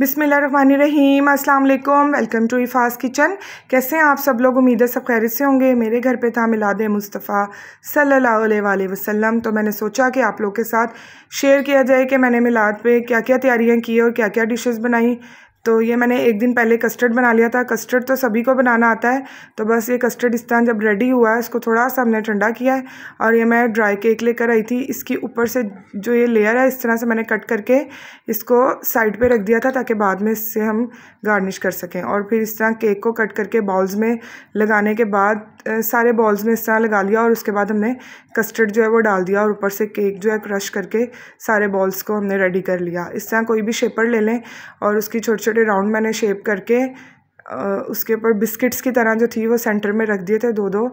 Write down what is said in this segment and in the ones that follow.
रहीम अल्लाम welcome to इफ़ास kitchen कैसे हैं आप सब लोग उम्मीद है सब खैर से होंगे मेरे घर पे था मिलाद मुस्तफ़ा सल्लल्लाहु अलैहि वसल्लम तो मैंने सोचा कि आप लोग के साथ शेयर किया जाए कि मैंने मिलाद पे क्या क्या तैयारियां की और क्या क्या डिशेस बनाई तो ये मैंने एक दिन पहले कस्टर्ड बना लिया था कस्टर्ड तो सभी को बनाना आता है तो बस ये कस्टर्ड इस तरह जब रेडी हुआ है इसको थोड़ा सा हमने ठंडा किया है और ये मैं ड्राई केक लेकर आई थी इसकी ऊपर से जो ये लेयर है इस तरह से मैंने कट करके इसको साइड पे रख दिया था ताकि बाद में इससे हम गार्निश कर सकें और फिर इस तरह केक को कट करके बॉल्स में लगाने के बाद सारे बॉल्स में इस तरह लगा लिया और उसके बाद हमने कस्टर्ड जो है वो डाल दिया और ऊपर से केक जो है क्रश करके सारे बॉल्स को हमने रेडी कर लिया इस तरह कोई भी शेपर ले लें और उसकी छोटी छोटी छोटे राउंड मैंने शेप करके उसके ऊपर बिस्किट्स की तरह जो थी वो सेंटर में रख दिए थे दो दो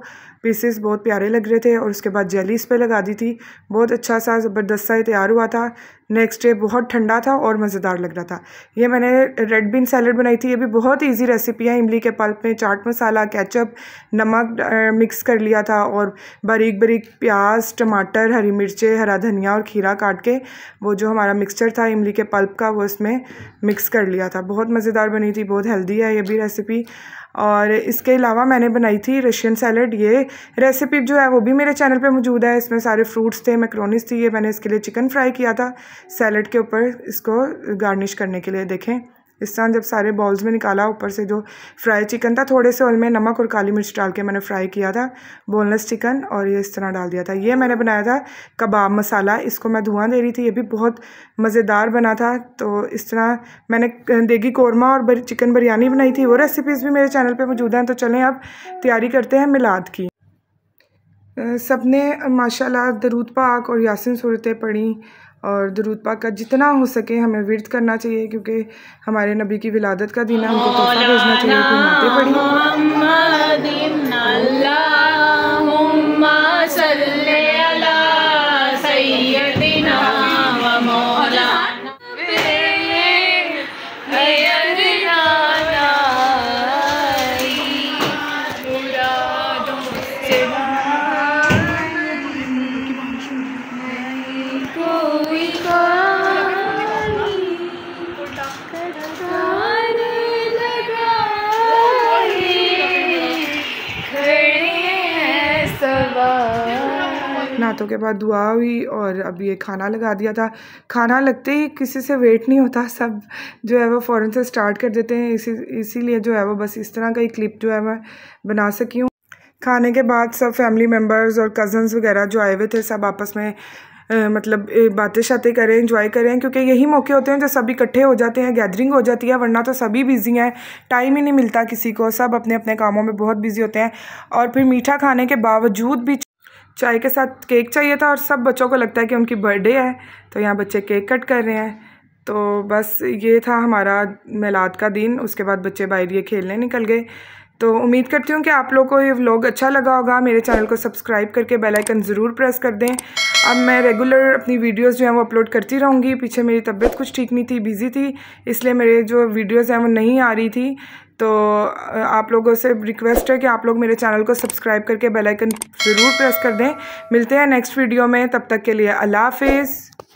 पीसेस बहुत प्यारे लग रहे थे और उसके बाद जेलीस पे लगा दी थी बहुत अच्छा सा ज़बरदस्त सा तैयार हुआ था नेक्स्ट डे बहुत ठंडा था और मज़ेदार लग रहा था ये मैंने रेड बीन सैलड बनाई थी ये भी बहुत इजी रेसिपी है इमली के पल्प में चाट मसाला केचप नमक मिक्स कर लिया था और बारीक बारीक प्याज टमाटर हरी मिर्चें हरा धनिया और खीरा काट के वो जो हमारा मिक्सचर था इमली के पल्प का वो इसमें मिक्स कर लिया था बहुत मज़ेदार बनी थी बहुत हेल्दी है ये भी रेसिपी और इसके अलावा मैंने बनाई थी रशियन सैलड ये रेसिपी जो है वो भी मेरे चैनल पे मौजूद है इसमें सारे फ्रूट्स थे मैक्रोनीस थी ये मैंने इसके लिए चिकन फ्राई किया था सैलड के ऊपर इसको गार्निश करने के लिए देखें इस तरह जब सारे बॉल्स में निकाला ऊपर से जो फ्राई चिकन था थोड़े से उनमें में नमक और काली मिर्च डाल के मैंने फ्राई किया था बोनलेस चिकन और ये इस तरह डाल दिया था ये मैंने बनाया था कबाब मसाला इसको मैं धुआं दे रही थी ये भी बहुत मज़ेदार बना था तो इस तरह मैंने देगी कौरमा और चिकन बिरयानी बनाई थी वो रेसिपीज़ भी मेरे चैनल पर मौजूद हैं तो चलें आप तैयारी करते हैं मिलाद की सब ने माशाल्लाह दरूद पाक और यासिन सूरतें पढ़ी और दरूद पाक का जितना हो सके हमें विरत करना चाहिए क्योंकि हमारे नबी की विलादत का दिन है हमको तोहफा भेजना चाहिए नातों के बाद दुआ हुई और अब ये खाना लगा दिया था खाना लगते ही किसी से वेट नहीं होता सब जो है वो फ़ौरन से स्टार्ट कर देते हैं इसी इसीलिए जो है वो बस इस तरह का ही क्लिप जो है मैं बना सकी हूँ खाने के बाद सब फैमिली मेम्बर्स और कज़न्स वगैरह जो आए हुए थे सब आपस में मतलब बातें शातें करें इंजॉय करें क्योंकि यही मौके होते हैं जो सब इकट्ठे हो जाते हैं गैदरिंग हो जाती है वरना तो सभी बिज़ी हैं टाइम ही नहीं मिलता किसी को सब अपने अपने कामों में बहुत बिज़ी होते हैं और फिर मीठा खाने के बावजूद भी चाय के साथ केक चाहिए था और सब बच्चों को लगता है कि उनकी बर्थडे है तो यहाँ बच्चे केक कट कर रहे हैं तो बस ये था हमारा मेलाद का दिन उसके बाद बच्चे बाहर ये खेलने निकल गए तो उम्मीद करती हूँ कि आप लोग को ये व्लॉग अच्छा लगा होगा मेरे चैनल को सब्सक्राइब करके बेल आइकन ज़रूर प्रेस कर दें अब मैं रेगुलर अपनी वीडियोस जो हैं वो अपलोड करती रहूँगी पीछे मेरी तबीयत कुछ ठीक नहीं थी बिज़ी थी इसलिए मेरे जो वीडियोस हैं वो नहीं आ रही थी तो आप लोगों से रिक्वेस्ट है कि आप लोग मेरे चैनल को सब्सक्राइब करके बेल आइकन ज़रूर प्रेस कर दें मिलते हैं नेक्स्ट वीडियो में तब तक के लिए अल्लाह हाफिज़